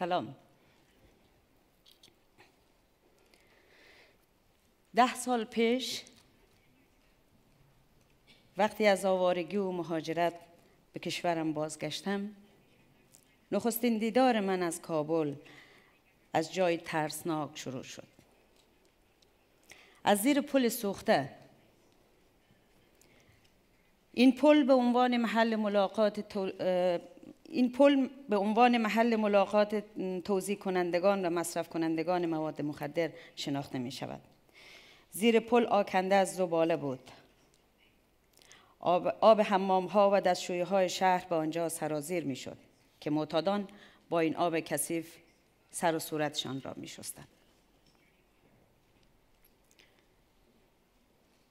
سلام ده سال پیش وقتی از آوارگی و مهاجرت به کشورم بازگشتم نخستین دیدار من از کابل از جای ترسناک شروع شد از زیر پل سوخته این پل به عنوان محل ملاقات این پل به عنوان محل ملاقات توضیح کنندگان و مصرف کنندگان مواد مخدر شناخته می شود. زیر پل آکنده از زباله بود. آب, آب حمام ها و دستشویی های شهر به آنجا سرازیر می شد که معتادان با این آب کثیف سر و صورتشان را می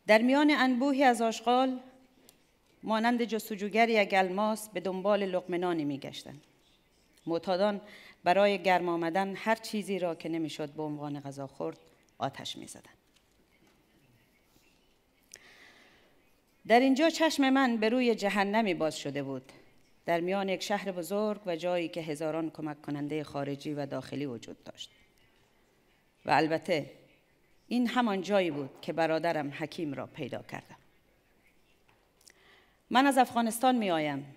در میان انبوهی از آشغال مانند جستجوگری یک الماس به دنبال لقمنانی میگشتند معتادان برای گرم آمدن هر چیزی را که نمیشد به عنوان غذا خورد آتش میزدند در اینجا چشم من به روی جهنمی باز شده بود در میان یک شهر بزرگ و جایی که هزاران کمک کننده خارجی و داخلی وجود داشت و البته این همان جایی بود که برادرم حکیم را پیدا کردم من از افغانستان می آیم.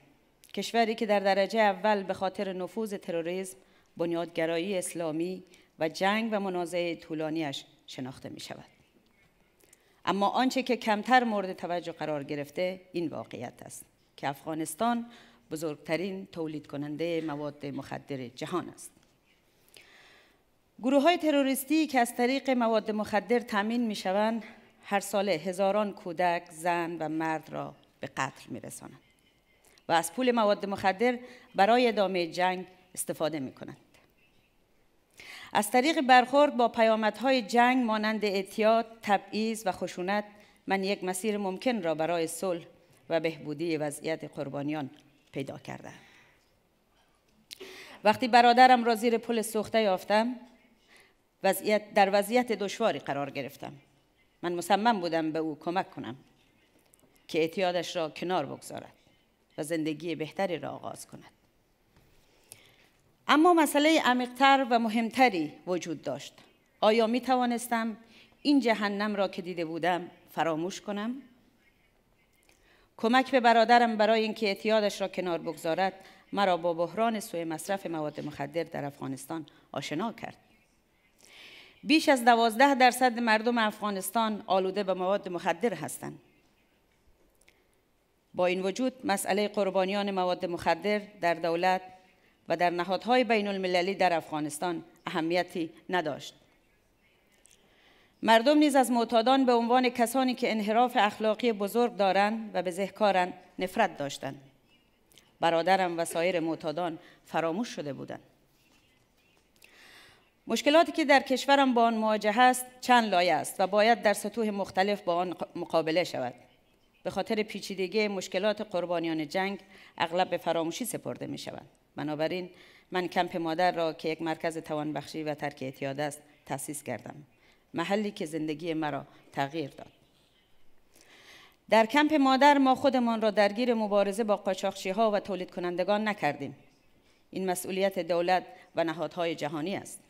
کشوری که در درجه اول به خاطر نفوذ تروریسم، بنیادگرایی اسلامی و جنگ و منازعه طولانیش شناخته می شود. اما آنچه که کمتر مورد توجه قرار گرفته این واقعیت است که افغانستان بزرگترین تولید کننده مواد مخدر جهان است. گروه های تروریستی که از طریق مواد مخدر تامین می شوند هر سال هزاران کودک، زن و مرد را به قتل میرسانند و از پول مواد مخدر برای ادامه جنگ استفاده میکنند از طریق برخورد با پیامدهای جنگ مانند اعتیاد، تبعیض و خشونت من یک مسیر ممکن را برای صلح و بهبودی وضعیت قربانیان پیدا کردم. وقتی برادرم را زیر پل سوخته یافتم در وضعیت دشواری قرار گرفتم من مصمم بودم به او کمک کنم که اعتیادش را کنار بگذارد و زندگی بهتری را آغاز کند اما مسئله عمیقتر و مهمتری وجود داشت آیا می توانستم این جهنم را که دیده بودم فراموش کنم کمک به برادرم برای اینکه اعتیادش را کنار بگذارد مرا با بحران سوء مصرف مواد مخدر در افغانستان آشنا کرد بیش از دوازده درصد مردم افغانستان آلوده به مواد مخدر هستند با این وجود مسئله قربانیان مواد مخدر در دولت و در نهادهای بین المللی در افغانستان اهمیتی نداشت. مردم نیز از معتادان به عنوان کسانی که انحراف اخلاقی بزرگ دارند و به زهکارن نفرت داشتند. برادرم و سایر معتادان فراموش شده بودند. مشکلاتی که در کشورم با آن مواجه است چند لایه است و باید در سطوح مختلف با آن مقابله شود. به خاطر پیچیدگی مشکلات قربانیان جنگ اغلب به فراموشی سپرده می شوند. بنابراین من کمپ مادر را که یک مرکز توانبخشی و ترک اعتیاد است تأسیس کردم. محلی که زندگی مرا تغییر داد. در کمپ مادر ما خودمان را درگیر مبارزه با قاچاقچی ها و تولید کنندگان نکردیم. این مسئولیت دولت و نهادهای جهانی است.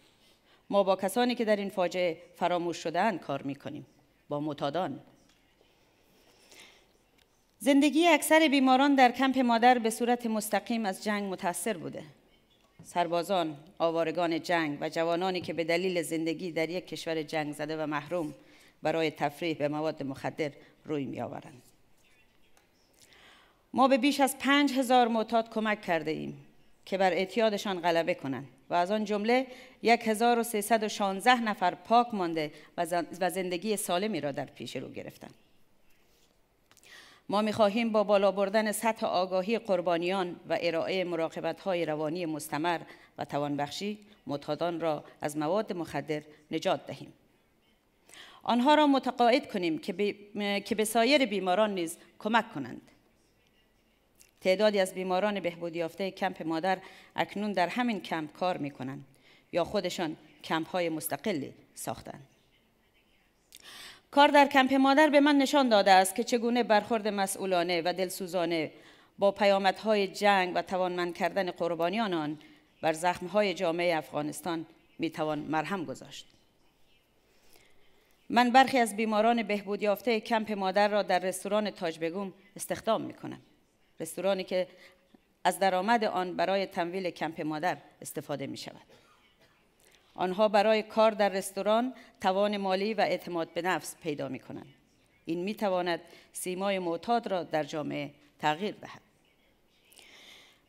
ما با کسانی که در این فاجعه فراموش شدهاند کار می کنیم. با متادان، زندگی اکثر بیماران در کمپ مادر به صورت مستقیم از جنگ متاثر بوده. سربازان، آوارگان جنگ و جوانانی که به دلیل زندگی در یک کشور جنگ زده و محروم برای تفریح به مواد مخدر روی می آورند. ما به بیش از پنج هزار معتاد کمک کرده ایم که بر اعتیادشان غلبه کنند و از آن جمله 1316 نفر پاک مانده و زندگی سالمی را در پیش رو گرفتند. ما خواهیم با بالا بردن سطح آگاهی قربانیان و ارائه مراقبت های روانی مستمر و توانبخشی متادان را از مواد مخدر نجات دهیم آنها را متقاعد کنیم که به, سایر بیماران نیز کمک کنند تعدادی از بیماران بهبودیافته کمپ مادر اکنون در همین کمپ کار می کنند یا خودشان کمپ های مستقلی ساختند کار در کمپ مادر به من نشان داده است که چگونه برخورد مسئولانه و دلسوزانه با پیامدهای جنگ و توانمند کردن قربانیان آن بر زخمهای جامعه افغانستان میتوان مرهم گذاشت. من برخی از بیماران بهبودیافته یافته کمپ مادر را در رستوران تاج بگوم استخدام میکنم. رستورانی که از درآمد آن برای تمویل کمپ مادر استفاده می شود. آنها برای کار در رستوران توان مالی و اعتماد به نفس پیدا می این می سیمای معتاد را در جامعه تغییر دهد.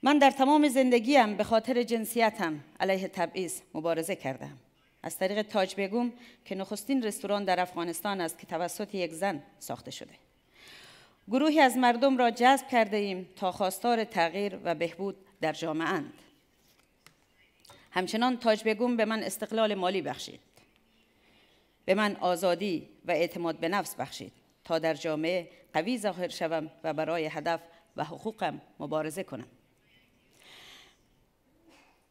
من در تمام زندگیم به خاطر جنسیتم علیه تبعیض مبارزه کردم. از طریق تاج بگوم که نخستین رستوران در افغانستان است که توسط یک زن ساخته شده. گروهی از مردم را جذب کرده ایم تا خواستار تغییر و بهبود در جامعه اند. همچنان تاج بگون به من استقلال مالی بخشید به من آزادی و اعتماد به نفس بخشید تا در جامعه قوی ظاهر شوم و برای هدف و حقوقم مبارزه کنم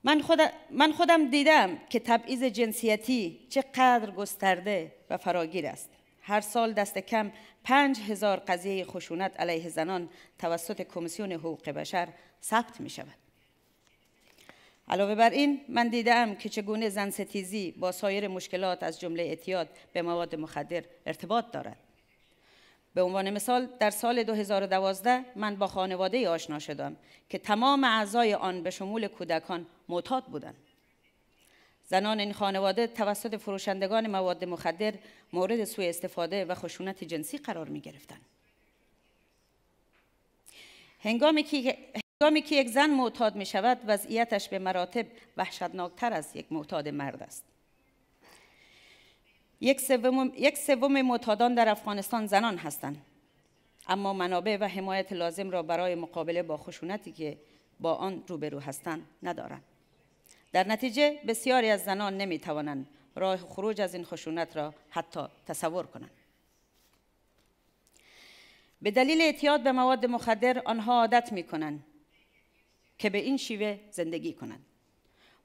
من, خود من خودم دیدم که تبعیض جنسیتی چقدر گسترده و فراگیر است هر سال دست کم پنج هزار قضیه خشونت علیه زنان توسط کمیسیون حقوق بشر ثبت می شود علاوه بر این من دیدم که چگونه زن ستیزی با سایر مشکلات از جمله اعتیاد به مواد مخدر ارتباط دارد به عنوان مثال در سال 2012 من با خانواده آشنا شدم که تمام اعضای آن به شمول کودکان معتاد بودند زنان این خانواده توسط فروشندگان مواد مخدر مورد سوء استفاده و خشونت جنسی قرار می گرفتند هنگامی که, گامی که یک زن معتاد می شود وضعیتش به مراتب وحشتناکتر از یک معتاد مرد است یک سوم معتادان در افغانستان زنان هستند اما منابع و حمایت لازم را برای مقابله با خشونتی که با آن روبرو هستند ندارند در نتیجه بسیاری از زنان نمی توانند راه خروج از این خشونت را حتی تصور کنند به دلیل اعتیاد به مواد مخدر آنها عادت می که به این شیوه زندگی کنند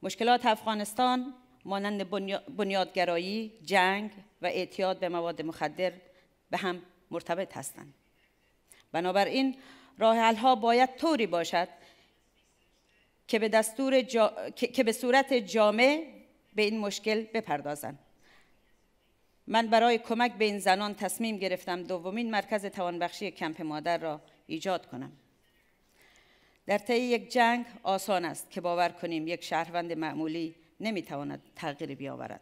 مشکلات افغانستان مانند بنیادگرایی، جنگ و اعتیاد به مواد مخدر به هم مرتبط هستند. بنابراین راه ها باید طوری باشد که به, دستور که به صورت جامع به این مشکل بپردازند. من برای کمک به این زنان تصمیم گرفتم دومین مرکز توانبخشی کمپ مادر را ایجاد کنم. در طی یک جنگ آسان است که باور کنیم یک شهروند معمولی نمیتواند تغییر بیاورد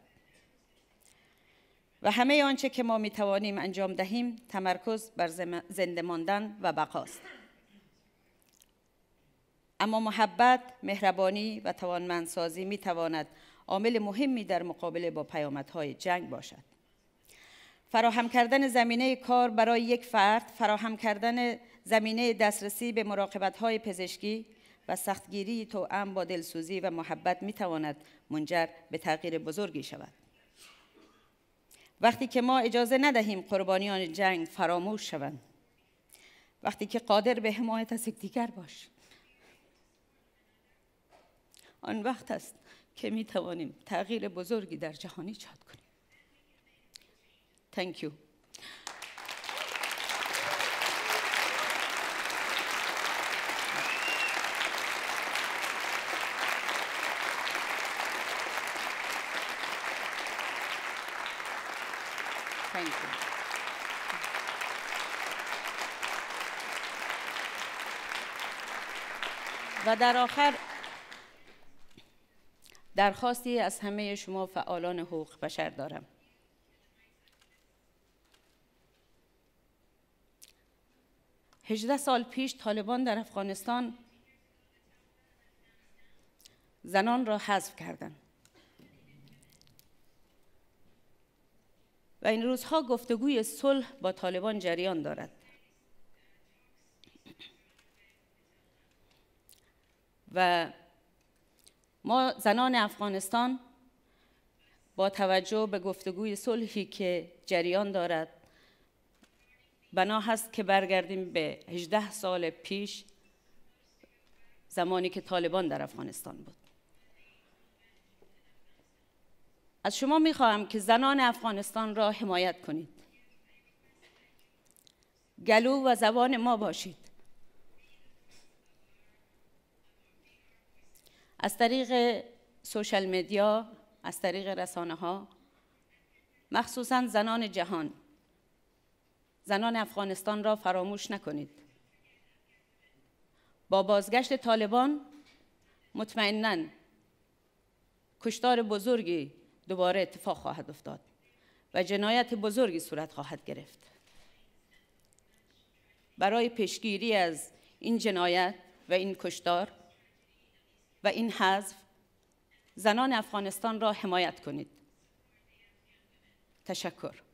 و همه آنچه که ما میتوانیم انجام دهیم تمرکز بر زنده ماندن و بقاست اما محبت، مهربانی و توانمندسازی میتواند عامل مهمی در مقابله با پیامدهای جنگ باشد فراهم کردن زمینه کار برای یک فرد، فراهم کردن زمینه دسترسی به مراقبت های پزشکی و سختگیری توأم با دلسوزی و محبت میتواند منجر به تغییر بزرگی شود وقتی که ما اجازه ندهیم قربانیان جنگ فراموش شوند وقتی که قادر به حمایت از دیگر باش آن وقت است که می تغییر بزرگی در جهانی ایجاد کنیم Thank you. و در آخر درخواستی از همه شما فعالان حقوق بشر دارم هجده سال پیش طالبان در افغانستان زنان را حذف کردند و این روزها گفتگوی صلح با طالبان جریان دارد و ما زنان افغانستان با توجه به گفتگوی صلحی که جریان دارد بنا هست که برگردیم به 18 سال پیش زمانی که طالبان در افغانستان بود از شما خواهم که زنان افغانستان را حمایت کنید گلو و زبان ما باشید از طریق سوشال مدیا از طریق رسانه ها مخصوصا زنان جهان زنان افغانستان را فراموش نکنید با بازگشت طالبان مطمئنا کشتار بزرگی دوباره اتفاق خواهد افتاد و جنایت بزرگی صورت خواهد گرفت برای پیشگیری از این جنایت و این کشتار و این حذف زنان افغانستان را حمایت کنید تشکر